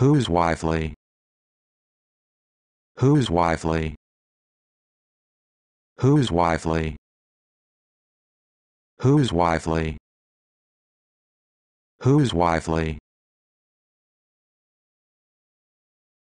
Who's wifely? Who's wifely? Who's wifely? Who's wifely? Who's wifely?